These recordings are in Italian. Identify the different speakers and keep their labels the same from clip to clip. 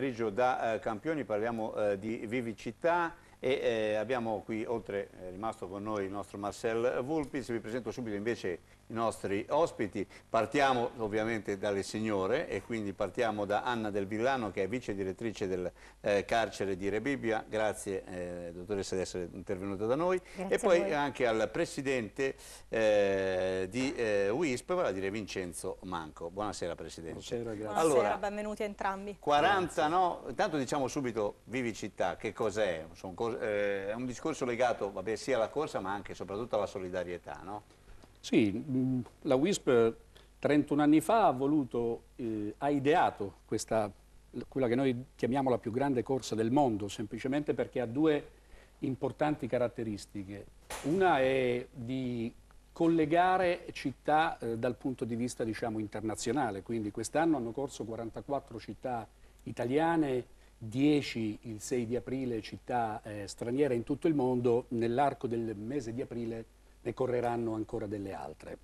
Speaker 1: pomeriggio da eh, Campioni, parliamo eh,
Speaker 2: di Vivicità e eh, abbiamo qui oltre, è rimasto con noi il nostro Marcel Vulpis, vi presento subito invece i nostri ospiti. Partiamo ovviamente dalle signore e quindi partiamo da Anna del Villano che è vice direttrice del eh, carcere di Rebibbia, grazie eh, dottoressa di essere intervenuta da noi, grazie e poi anche al presidente eh, di eh, WISP, vale a dire Vincenzo Manco. Buonasera Presidente. Buonasera, grazie. Allora,
Speaker 3: benvenuti entrambi. 40,
Speaker 2: no? Intanto diciamo subito Vivi Città, che cos'è? Eh, è un discorso legato vabbè, sia alla corsa ma anche e soprattutto alla solidarietà,
Speaker 4: no? Sì, mm, la WISP 31 anni fa ha, voluto, eh, ha ideato questa, quella che noi chiamiamo la più grande corsa del mondo, semplicemente perché ha due importanti caratteristiche. Una è di collegare città eh, dal punto di vista diciamo, internazionale, quindi quest'anno hanno corso 44 città italiane, 10 il 6 di aprile città eh, straniere in tutto il mondo, nell'arco del mese di aprile ne correranno ancora delle altre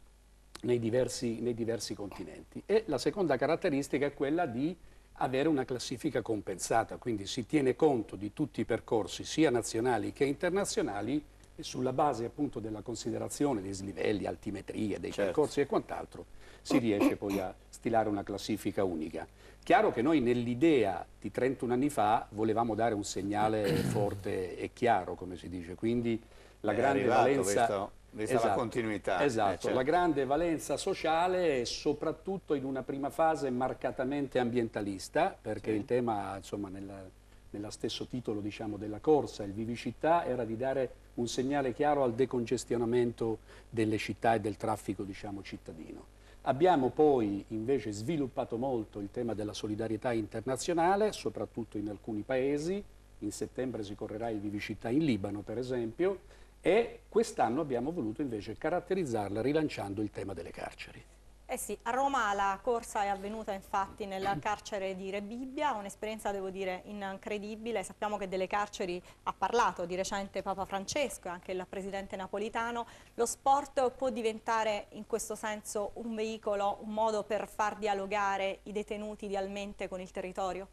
Speaker 4: nei diversi, nei diversi continenti. E la seconda caratteristica è quella di avere una classifica compensata, quindi si tiene conto di tutti i percorsi sia nazionali che internazionali e sulla base appunto della considerazione dei slivelli, altimetrie, dei certo. percorsi e quant'altro si riesce poi a stilare una classifica unica. Chiaro che noi nell'idea di 31 anni fa volevamo dare un segnale forte e chiaro, come si dice, quindi la È grande valenza... Questo Vista esatto. Eh, esatto. la continuità. Esatto, eh, certo. la grande valenza sociale soprattutto in una prima fase marcatamente ambientalista, perché sì. il tema, insomma, nella, nella stesso titolo diciamo, della corsa, il Vivicità, era di dare un segnale chiaro al decongestionamento delle città e del traffico diciamo, cittadino. Abbiamo poi invece sviluppato molto il tema della solidarietà internazionale, soprattutto in alcuni paesi, in settembre si correrà il Vivicità in Libano per esempio, e quest'anno abbiamo voluto invece caratterizzarla rilanciando il tema delle carceri.
Speaker 3: Eh sì, a Roma la corsa è avvenuta infatti nel carcere di Rebibbia, un'esperienza devo dire incredibile, sappiamo che delle carceri ha parlato di recente Papa Francesco e anche il Presidente Napolitano, lo sport può diventare in questo senso un veicolo, un modo per far dialogare i detenuti idealmente con il territorio?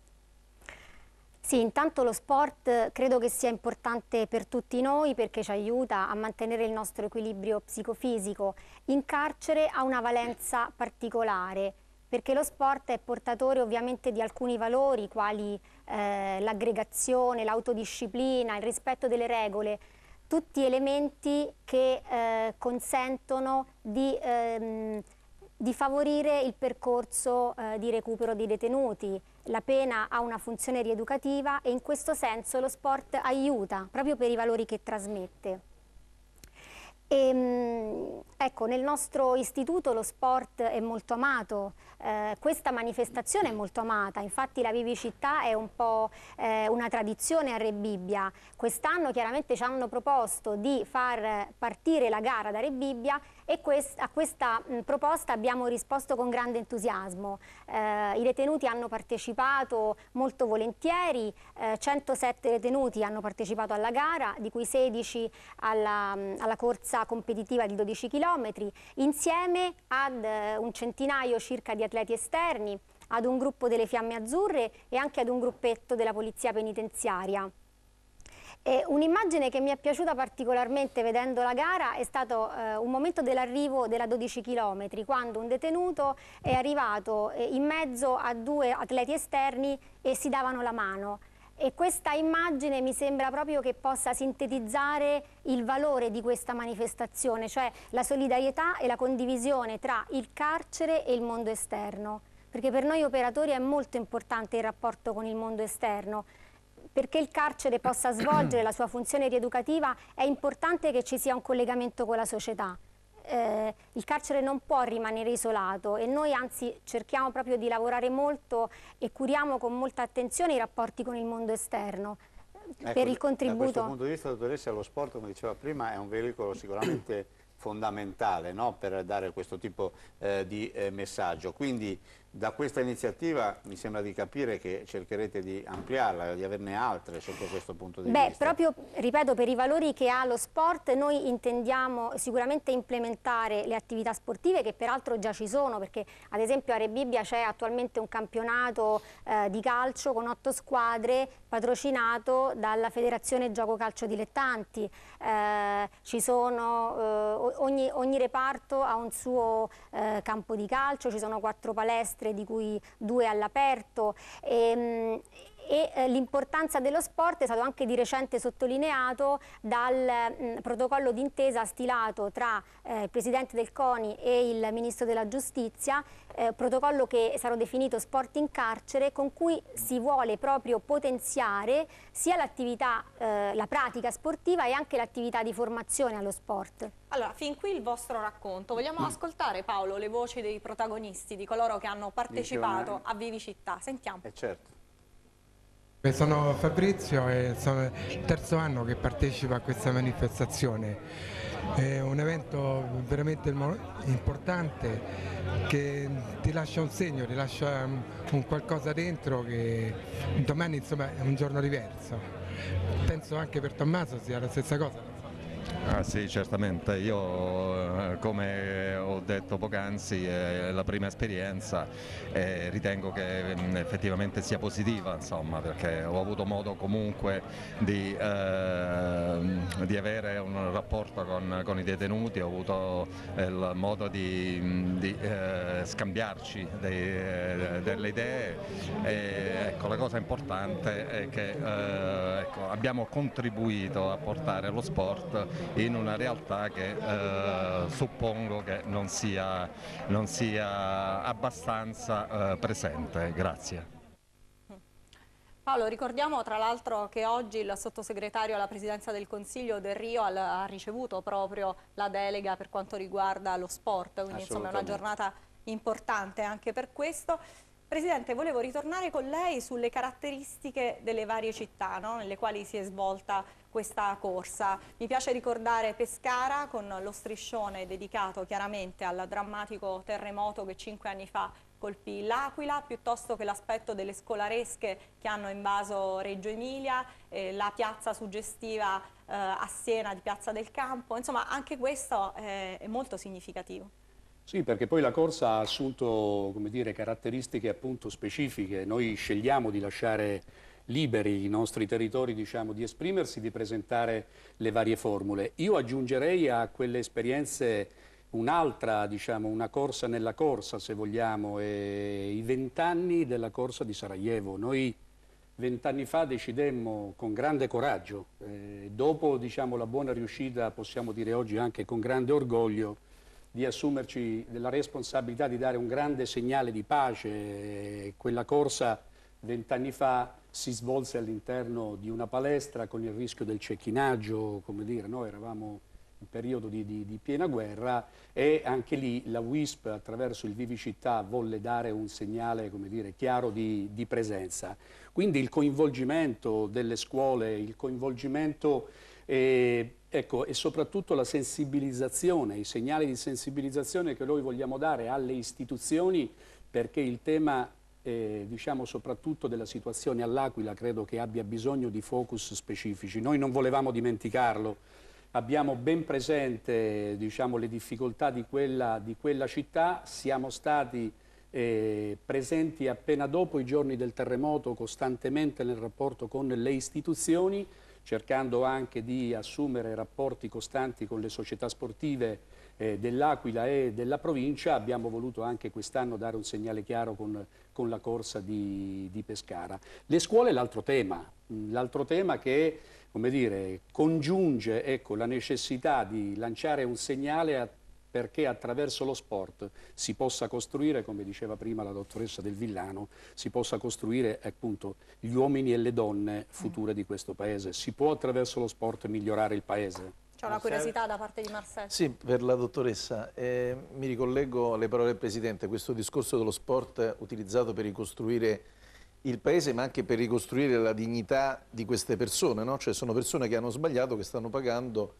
Speaker 1: Sì, intanto lo sport eh, credo che sia importante per tutti noi perché ci aiuta a mantenere il nostro equilibrio psicofisico. In carcere ha una valenza particolare perché lo sport è portatore ovviamente di alcuni valori quali eh, l'aggregazione, l'autodisciplina, il rispetto delle regole, tutti elementi che eh, consentono di, ehm, di, favorire il percorso eh, di recupero dei detenuti la pena ha una funzione rieducativa e in questo senso lo sport aiuta proprio per i valori che trasmette. E, ehm, ecco, nel nostro istituto lo sport è molto amato, eh, questa manifestazione è molto amata, infatti la Vivicità è un po' eh, una tradizione a Re Bibbia. Quest'anno chiaramente ci hanno proposto di far partire la gara da Re Bibbia e quest a questa mh, mm, proposta abbiamo risposto con grande entusiasmo. Eh, I detenuti hanno partecipato molto volentieri, 107 eh, detenuti hanno partecipato alla gara, di cui 16 alla, mh, mm, alla corsa competitiva di 12 km, insieme ad eh, un centinaio circa di atleti atleti esterni, ad un gruppo delle Fiamme Azzurre e anche ad un gruppetto della Polizia Penitenziaria. Un'immagine che mi è piaciuta particolarmente vedendo la gara è stato eh, un momento dell'arrivo della 12 km, quando un detenuto è arrivato eh, in mezzo a due atleti esterni e si davano la mano e questa immagine mi sembra proprio che possa sintetizzare il valore di questa manifestazione, cioè la solidarietà e la condivisione tra il carcere e il mondo esterno, perché per noi operatori è molto importante il rapporto con il mondo esterno, perché il carcere possa svolgere la sua funzione rieducativa è importante che ci sia un collegamento con la società eh, il carcere non può rimanere isolato e noi anzi cerchiamo proprio di lavorare molto e curiamo con molta attenzione i rapporti con il mondo esterno. Ecco, per il contributo. Da questo punto
Speaker 2: di vista, dottoressa, lo sport, come diceva prima, è un veicolo sicuramente fondamentale no? per dare questo tipo eh, di eh, messaggio. Quindi da questa iniziativa mi sembra di capire che cercherete di ampliarla, di averne altre sotto questo punto di Beh,
Speaker 1: vista. Beh, proprio, ripeto, per i valori che ha lo sport noi intendiamo sicuramente implementare le attività sportive che peraltro già ci sono, perché ad esempio a Rebibbia c'è attualmente un campionato eh, di calcio con otto squadre patrocinato dalla Federazione Gioco Calcio Dilettanti. Eh, sono, eh, ogni, ogni, reparto ha un suo eh, campo di calcio, ci sono quattro palestre di cui due all'aperto. Ehm, eh, l'importanza dello sport è stato anche di recente sottolineato dal mh, mm, protocollo d'intesa stilato tra eh, il Presidente del CONI e il Ministro della Giustizia, eh, protocollo che sarà definito sport in carcere con cui si vuole proprio potenziare sia l'attività, eh, la pratica sportiva e anche l'attività di formazione allo sport.
Speaker 3: Allora, fin qui il vostro racconto. Vogliamo mm. ascoltare, Paolo, le voci dei protagonisti, di coloro che hanno partecipato a Vivi Città. Sentiamo. Eh certo. Sono Fabrizio e sono il terzo anno che partecipo a questa manifestazione. È un evento veramente importante che ti lascia un segno, ti lascia un qualcosa dentro che domani insomma, è un giorno diverso. Penso anche per Tommaso sia la stessa cosa.
Speaker 2: Ah, sì, certamente. Io, eh, come ho detto poc'anzi, è la prima esperienza e ritengo che mm, effettivamente sia positiva, insomma, perché ho avuto modo comunque di, eh, di avere un rapporto con, con, i detenuti, ho avuto eh, il modo di, mm, di eh, scambiarci dei, eh, delle idee e ecco, la cosa importante è che eh, ecco, abbiamo contribuito a portare lo sport in una realtà che eh, suppongo che non sia, non sia abbastanza eh, presente. Grazie.
Speaker 3: Paolo, ricordiamo tra l'altro che oggi il sottosegretario alla presidenza del Consiglio del Rio ha ricevuto proprio la delega per quanto riguarda lo sport, quindi insomma è una giornata importante anche per questo. Presidente, volevo ritornare con lei sulle caratteristiche delle varie città no? nelle quali si è svolta questa corsa. Mi piace ricordare Pescara con lo striscione dedicato chiaramente al drammatico terremoto che cinque anni fa colpì l'Aquila, piuttosto che l'aspetto delle scolaresche che hanno invaso Reggio Emilia, eh, la piazza suggestiva eh, a Siena di Piazza del Campo, insomma anche questo eh, è molto significativo.
Speaker 4: Sì, perché poi la corsa ha assunto dire, caratteristiche appunto specifiche. Noi scegliamo di lasciare liberi i nostri territori diciamo, di esprimersi, di presentare le varie formule. Io aggiungerei a quelle esperienze un'altra, diciamo, una corsa nella corsa, se vogliamo, i vent'anni della corsa di Sarajevo. Noi vent'anni fa decidemmo con grande coraggio, eh, dopo diciamo, la buona riuscita, possiamo dire oggi anche con grande orgoglio, di assumerci la responsabilità di dare un grande segnale di pace. Quella corsa vent'anni fa si svolse all'interno di una palestra con il rischio del cecchinaggio, come dire, noi eravamo in periodo di, di, di piena guerra e anche lì la WISP attraverso il Vivi Città volle dare un segnale come dire, chiaro di, di presenza. Quindi il coinvolgimento delle scuole, il coinvolgimento eh, Ecco, e soprattutto la sensibilizzazione, i segnali di sensibilizzazione che noi vogliamo dare alle istituzioni perché il tema, eh, diciamo soprattutto della situazione all'Aquila, credo che abbia bisogno di focus specifici. Noi non volevamo dimenticarlo, abbiamo ben presente diciamo, le difficoltà di quella, di quella, città, siamo stati eh, presenti appena dopo i giorni del terremoto costantemente nel rapporto con le istituzioni, cercando anche di assumere rapporti costanti con le società sportive eh, dell'Aquila e della provincia, abbiamo voluto anche quest'anno dare un segnale chiaro con, con la corsa di, di, Pescara. Le scuole è l'altro tema, mm, l'altro tema che dire, congiunge ecco, la necessità di lanciare un segnale a perché attraverso lo sport si possa costruire, come diceva prima la dottoressa Del Villano, si possa costruire appunto gli uomini e le donne future di questo paese. Si può attraverso lo sport migliorare il paese.
Speaker 3: C'è una curiosità da parte di Marcello.
Speaker 4: Sì, per la
Speaker 2: dottoressa. Eh, mi ricollego alle parole del Presidente. Questo discorso dello sport utilizzato per ricostruire il paese ma anche per ricostruire la dignità di queste persone, no? cioè sono persone che hanno sbagliato, che stanno pagando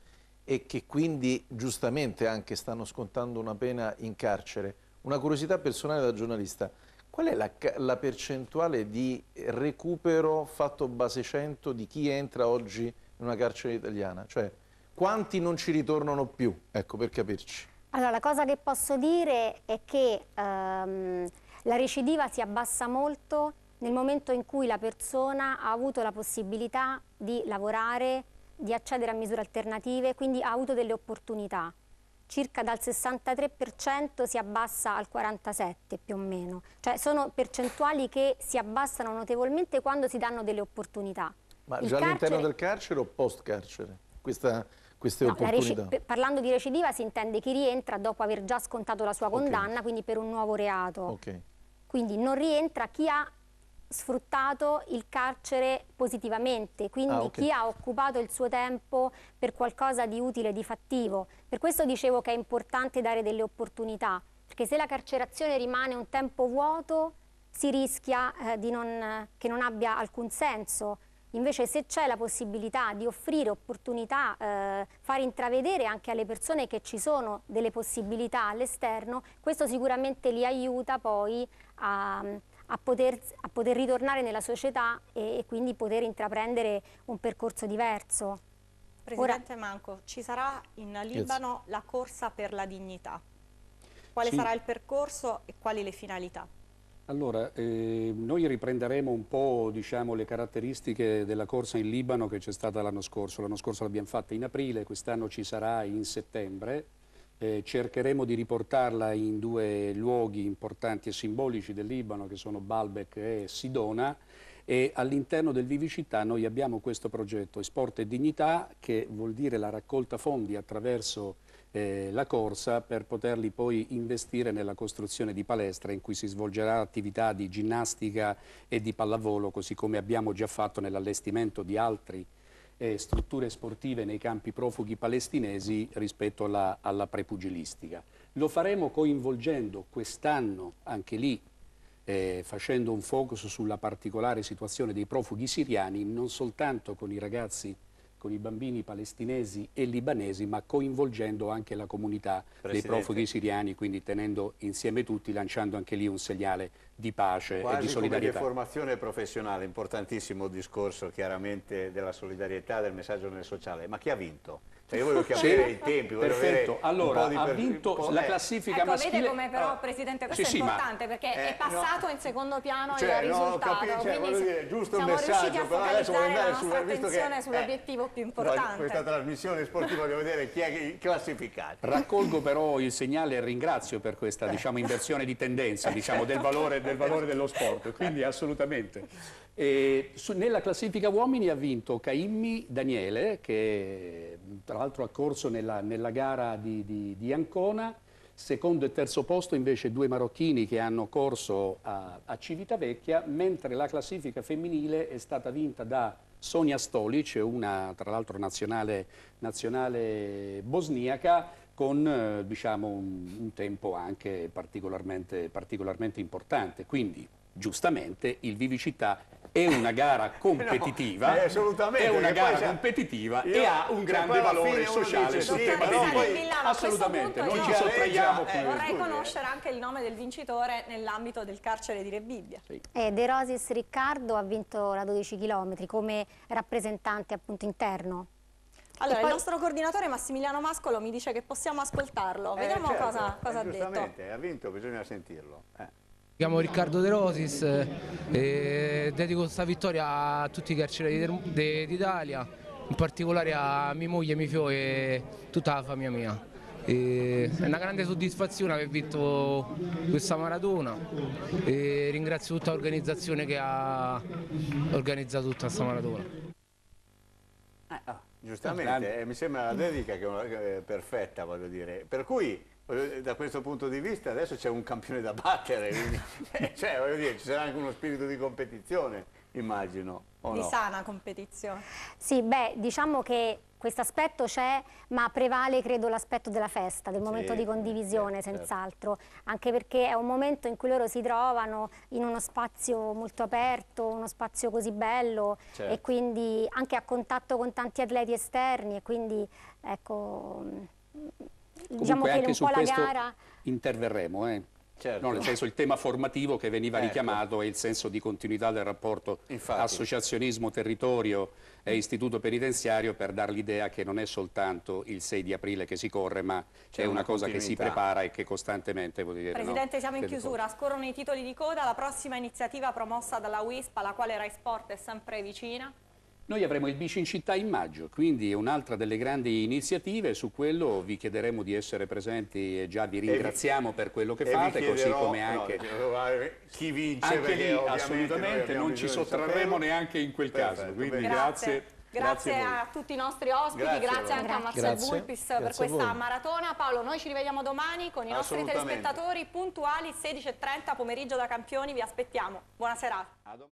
Speaker 2: e che quindi giustamente anche stanno scontando una pena in carcere. Una curiosità personale da giornalista, qual è la, la percentuale di recupero fatto base 100 di chi entra oggi in una carcere italiana? Cioè quanti non ci ritornano più? Ecco, per capirci.
Speaker 1: Allora, la cosa che posso dire è che ehm, la recidiva si abbassa molto nel momento in cui la persona ha avuto la possibilità di lavorare, di accedere a misure alternative, quindi ha avuto delle opportunità. Circa dal 63% si abbassa al 47% più o meno. Cioè sono percentuali che si abbassano notevolmente quando si danno delle opportunità. Ma Il già carcere... all'interno del
Speaker 2: carcere o post carcere? Questa, queste no, opportunità?
Speaker 1: Parlando di recidiva si intende chi rientra dopo aver già scontato la sua condanna, okay. quindi per un nuovo reato. Okay. Quindi non rientra chi ha sfruttato il carcere positivamente, quindi ah, okay. chi ha occupato il suo tempo per qualcosa di utile, di fattivo. Per questo dicevo che è importante dare delle opportunità, perché se la carcerazione rimane un tempo vuoto si rischia eh, non, che non abbia alcun senso. Invece se c'è la possibilità di offrire opportunità, eh, far intravedere anche alle persone che ci sono delle possibilità all'esterno, questo sicuramente li aiuta poi a a poter, a poter ritornare nella società e, e, quindi poter intraprendere un percorso diverso.
Speaker 3: Presidente Ora... Manco, ci sarà in Libano la corsa per la dignità. Quale sì. sarà il percorso e quali le finalità?
Speaker 4: Allora, eh, noi riprenderemo un po' diciamo, le caratteristiche della corsa in Libano che c'è stata l'anno scorso. L'anno scorso l'abbiamo fatta in aprile, quest'anno ci sarà in settembre eh, cercheremo di riportarla in due luoghi importanti e simbolici del Libano, che sono Baalbek e Sidona, e all'interno del Vivicità noi abbiamo questo progetto Sport e Dignità, che vuol dire la raccolta fondi attraverso eh, la corsa per poterli poi investire nella costruzione di palestra in cui si svolgerà attività di ginnastica e di pallavolo, così come abbiamo già fatto nell'allestimento di altri eh, strutture sportive nei campi profughi palestinesi rispetto alla, alla prepugilistica. Lo faremo coinvolgendo quest'anno anche lì, eh, facendo un focus sulla particolare situazione dei profughi siriani, non soltanto con i ragazzi con i bambini palestinesi e libanesi, ma coinvolgendo anche la comunità Presidente. dei profughi siriani, quindi tenendo insieme tutti, lanciando anche lì un segnale di pace Quasi e di solidarietà. Quasi
Speaker 2: formazione professionale, importantissimo discorso chiaramente della solidarietà, del messaggio nel sociale, ma chi ha vinto? Cioè io voglio capire i tempi, voglio Perfetto. allora, ha vinto la eh. classifica
Speaker 3: ecco, maschile. Vede come però, oh. Presidente, questo sì, è importante ma... perché eh, è passato no. in secondo piano cioè, il risultato. No, cioè, quindi dire, giusto siamo il messaggio, però adesso voglio andare su, attenzione che... sull'obiettivo eh, più importante. No, questa
Speaker 2: trasmissione sportiva voglio vedere chi è classificato.
Speaker 4: Raccolgo però il segnale e ringrazio per questa eh. diciamo, inversione di tendenza diciamo, del, valore, del valore dello sport, quindi assolutamente. E su, nella classifica uomini ha vinto Caimmi Daniele, che tra l'altro ha corso nella, nella gara di, di, di, Ancona, secondo e terzo posto invece due marocchini che hanno corso a, a Civitavecchia, mentre la classifica femminile è stata vinta da Sonia Stolic, una tra l'altro nazionale, nazionale bosniaca, con eh, diciamo, un, un, tempo anche particolarmente, particolarmente importante. Quindi, giustamente, il Vivicità è una gara competitiva, no, eh, assolutamente, è una gara poi, competitiva io, e ha un grande valore sociale dice, sul sì, tema dei diritti. Assolutamente, non ci sottraiamo più. Vorrei
Speaker 3: conoscere anche il nome del vincitore nell'ambito del carcere di Rebibbia. Sì.
Speaker 1: Eh, De Rosis Riccardo ha vinto la 12 km come rappresentante appunto interno. Allora, poi... il
Speaker 3: nostro coordinatore Massimiliano Mascolo mi dice che possiamo ascoltarlo. Eh, Vediamo certo, cosa, cosa ha eh, detto. Giustamente,
Speaker 2: ha vinto, bisogna sentirlo. Eh.
Speaker 4: Mi chiamo Riccardo De Rosis eh, e dedico questa vittoria a tutti i carcerati d'Italia, in particolare a mia moglie, mio figlio e tutta la famiglia mia.
Speaker 3: E
Speaker 4: è una grande soddisfazione aver vinto questa maratona e ringrazio tutta l'organizzazione che ha organizzato tutta questa maratona. Ah,
Speaker 2: giustamente, eh, mi sembra la dedica che è eh, perfetta, voglio dire. Per cui eh, da questo punto di vista adesso c'è un campione da battere, quindi, eh, cioè, voglio dire, ci sarà anche uno spirito di competizione, immagino. di no?
Speaker 1: sana competizione. Sì, beh, diciamo che questo aspetto c'è, ma prevale credo l'aspetto della festa, del momento sì, di condivisione, certo. senz'altro, anche perché è un momento in cui loro si trovano in uno spazio molto aperto, uno spazio così bello certo. e quindi anche a contatto con tanti atleti esterni e quindi ecco diciamo Comunque anche su questo gara...
Speaker 4: interverremo, eh? Certo. No, nel senso il tema formativo che veniva ecco. richiamato e il senso di continuità del rapporto associazionismo, territorio e istituto penitenziario per dar l'idea che non è soltanto il 6 di aprile che si corre ma c'è una, una cosa che si prepara e che costantemente vuol dire, Presidente no? siamo in chiusura,
Speaker 3: scorrono i titoli di coda, la prossima iniziativa promossa dalla WISP alla quale Rai Sport è sempre vicina
Speaker 4: noi avremo il bici in città in maggio, quindi un'altra delle grandi iniziative, su quello vi chiederemo di essere presenti e già vi ringraziamo vi, per quello che fate, chiederò, così come anche
Speaker 2: no, eh, chi vince. Anche lì assolutamente non ci sottrarremo neanche in quel Perfetto, caso, quindi
Speaker 4: grazie. grazie.
Speaker 3: Grazie, grazie a, a, tutti i nostri ospiti, grazie, grazie anche a Marcel Vulpis per questa maratona. Paolo, noi ci rivediamo domani con i nostri telespettatori puntuali 16.30 pomeriggio da Campioni, vi aspettiamo. Buonasera.